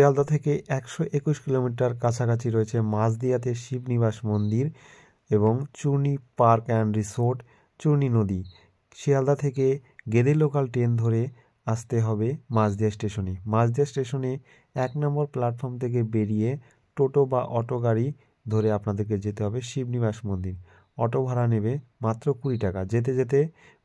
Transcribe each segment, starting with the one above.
শিয়ালদা থেকে একশো একুশ কিলোমিটার কাছাকাছি রয়েছে মাঝদিয়াতে শিবনিবাস মন্দির এবং Churni park and resort Churni নদী শিয়ালদা থেকে গেদে লোকাল ট্রেন ধরে আসতে হবে মাঝদিয়া স্টেশনে মাঝদিয়া স্টেশনে এক নম্বর প্ল্যাটফর্ম থেকে বেরিয়ে টোটো বা অটো গাড়ি ধরে আপনাদেরকে যেতে হবে শিবনিবাস মন্দির অটো ভাড়া নেবে মাত্র কুড়ি টাকা যেতে যেতে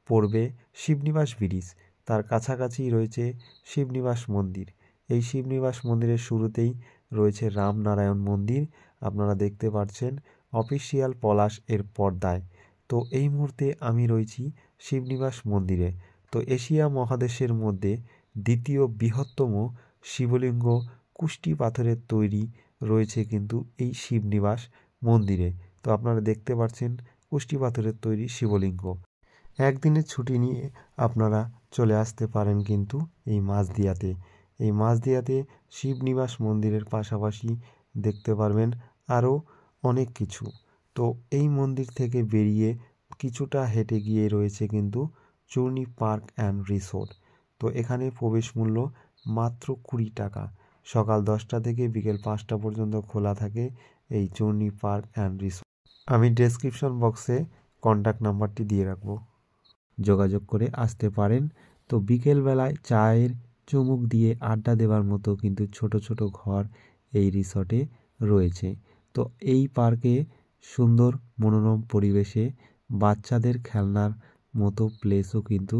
পড়বে শিবনিবাস ব্রিজ তার কাছাকাছি রয়েছে শিবনিবাস মন্দির এই শিবনিবাস মন্দিরের শুরুতেই রয়েছে রামনারায়ণ মন্দির আপনারা দেখতে পাচ্ছেন অফিসিয়াল পলাশ এর পর্দায় তো এই মুহূর্তে আমি রয়েছি শিবনিবাস মন্দিরে তো এশিয়া মহাদেশের মধ্যে দ্বিতীয় বৃহত্তম শিবলিঙ্গ কুষ্টি পাথরের তৈরি রয়েছে কিন্তু এই শিবনিবাস মন্দিরে তো আপনারা দেখতে পাচ্ছেন কুষ্টি পাথরের তৈরি শিবলিঙ্গ একদিনের ছুটি নিয়ে আপনারা চলে আসতে পারেন কিন্তু এই মাঝদিয়াতে এই মাঝদিয়াতে শিবনিবাস মন্দিরের পাশাপাশি দেখতে পারবেন আরও অনেক কিছু তো এই মন্দির থেকে বেরিয়ে কিছুটা হেঁটে গিয়ে রয়েছে কিন্তু চূর্ণি পার্ক অ্যান্ড রিসোর্ট তো এখানে প্রবেশ মূল্য মাত্র কুড়ি টাকা সকাল দশটা থেকে বিকেল পাঁচটা পর্যন্ত খোলা থাকে এই চূর্ণি পার্ক অ্যান্ড রিসোর্ট আমি ডেসক্রিপশন বক্সে কন্ট্যাক্ট নাম্বারটি দিয়ে রাখবো যোগাযোগ করে আসতে পারেন তো বিকেলবেলায় চায়ের চুমুক দিয়ে আড্ডা দেওয়ার মতো কিন্তু ছোট ছোট ঘর এই রিসর্টে রয়েছে তো এই পার্কে সুন্দর মনোরম পরিবেশে বাচ্চাদের খেলনার মতো প্লেসও কিন্তু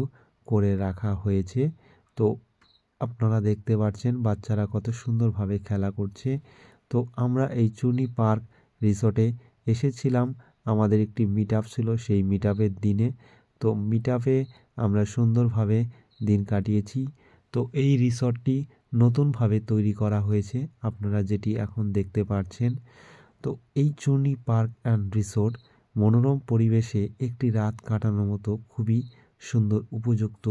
করে রাখা হয়েছে তো আপনারা দেখতে পাচ্ছেন বাচ্চারা কত সুন্দরভাবে খেলা করছে তো আমরা এই চুনি পার্ক রিসর্টে এসেছিলাম আমাদের একটি মিট ছিল সেই মিট দিনে তো মিট আমরা সুন্দরভাবে দিন কাটিয়েছি তো এই রিসর্টটি নতুনভাবে তৈরি করা হয়েছে আপনারা যেটি এখন দেখতে পাচ্ছেন তো এই চূর্ণি পার্ক অ্যান্ড রিসোর্ট মনোরম পরিবেশে একটি রাত কাটানোর মতো খুবই সুন্দর উপযুক্ত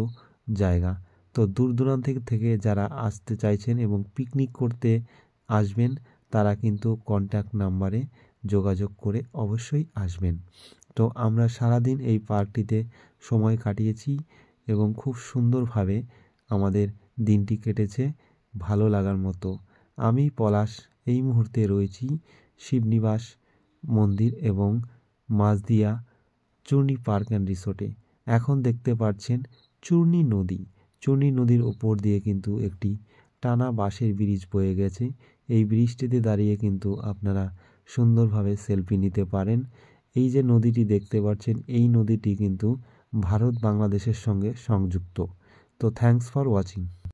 জায়গা তো দূর দূরান্ত থেকে যারা আসতে চাইছেন এবং পিকনিক করতে আসবেন তারা কিন্তু কন্ট্যাক্ট নাম্বারে যোগাযোগ করে অবশ্যই আসবেন তো আমরা সারাদিন এই পার্কটিতে সময় কাটিয়েছি এবং খুব সুন্দরভাবে আমাদের দিনটি কেটেছে ভালো লাগার মতো আমি পলাশ এই মুহূর্তে রয়েছি শিবনিবাস মন্দির এবং মাঝদিয়া চূর্ণি পার্ক অ্যান্ড রিসোর্টে এখন দেখতে পাচ্ছেন চূর্ণি নদী চূর্ণি নদীর ওপর দিয়ে কিন্তু একটি টানা বাঁশের ব্রিজ বয়ে গেছে এই ব্রিজটিতে দাঁড়িয়ে কিন্তু আপনারা সুন্দরভাবে সেলফি নিতে পারেন এই যে নদীটি দেখতে পাচ্ছেন এই নদীটি কিন্তু ভারত বাংলাদেশের সঙ্গে সংযুক্ত তো থ্যাংকস ফর ওয়াচিং